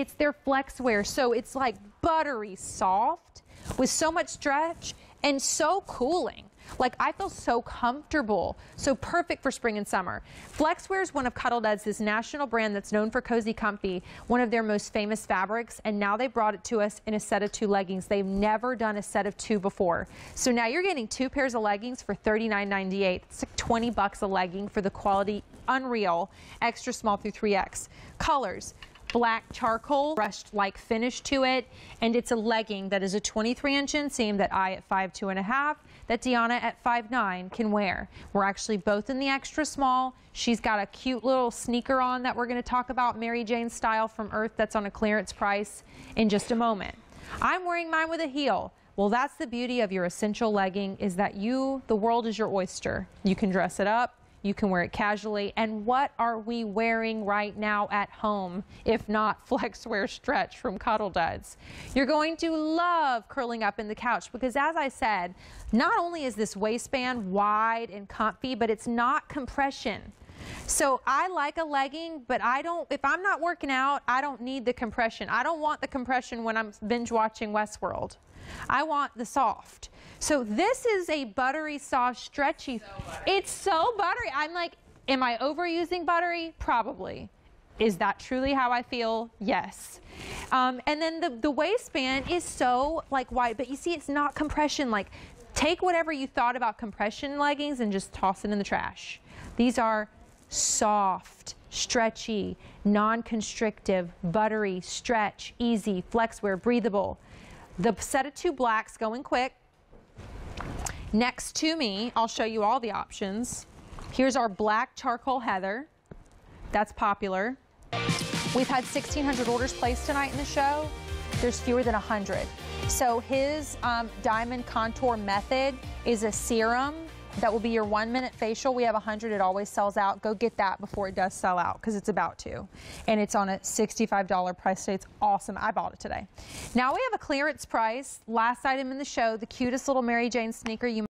It's their flex wear, so it's like buttery soft with so much stretch and so cooling. Like I feel so comfortable, so perfect for spring and summer. Flexwear is one of Cuddle Dad's, this national brand that's known for cozy comfy, one of their most famous fabrics, and now they brought it to us in a set of two leggings. They've never done a set of two before. So now you're getting two pairs of leggings for $39.98. It's like 20 bucks a legging for the quality, unreal, extra small through 3X. Colors, black charcoal, brushed like finish to it. And it's a legging that is a 23 inch inseam that I at 5'2 and a that Deanna at 5'9 can wear. We're actually both in the extra small. She's got a cute little sneaker on that we're gonna talk about, Mary Jane style from Earth that's on a clearance price in just a moment. I'm wearing mine with a heel. Well, that's the beauty of your essential legging is that you, the world is your oyster. You can dress it up, you can wear it casually. And what are we wearing right now at home, if not Flexwear Stretch from Cuddle Duds? You're going to love curling up in the couch because as I said, not only is this waistband wide and comfy, but it's not compression. So I like a legging, but I don't, if I'm not working out, I don't need the compression. I don't want the compression when I'm binge watching Westworld. I want the soft. So this is a buttery, soft, stretchy. So buttery. It's so buttery. I'm like, am I overusing buttery? Probably. Is that truly how I feel? Yes. Um, and then the, the waistband is so like wide, but you see it's not compression. Like take whatever you thought about compression leggings and just toss it in the trash. These are soft, stretchy, non-constrictive, buttery, stretch, easy, flex wear, breathable. The set of two blacks going quick. Next to me, I'll show you all the options. Here's our black charcoal heather. That's popular. We've had 1,600 orders placed tonight in the show. There's fewer than 100. So his um, diamond contour method is a serum that will be your one minute facial. We have 100. It always sells out. Go get that before it does sell out because it's about to. And it's on a $65 price tag. It's awesome. I bought it today. Now we have a clearance price. Last item in the show, the cutest little Mary Jane sneaker you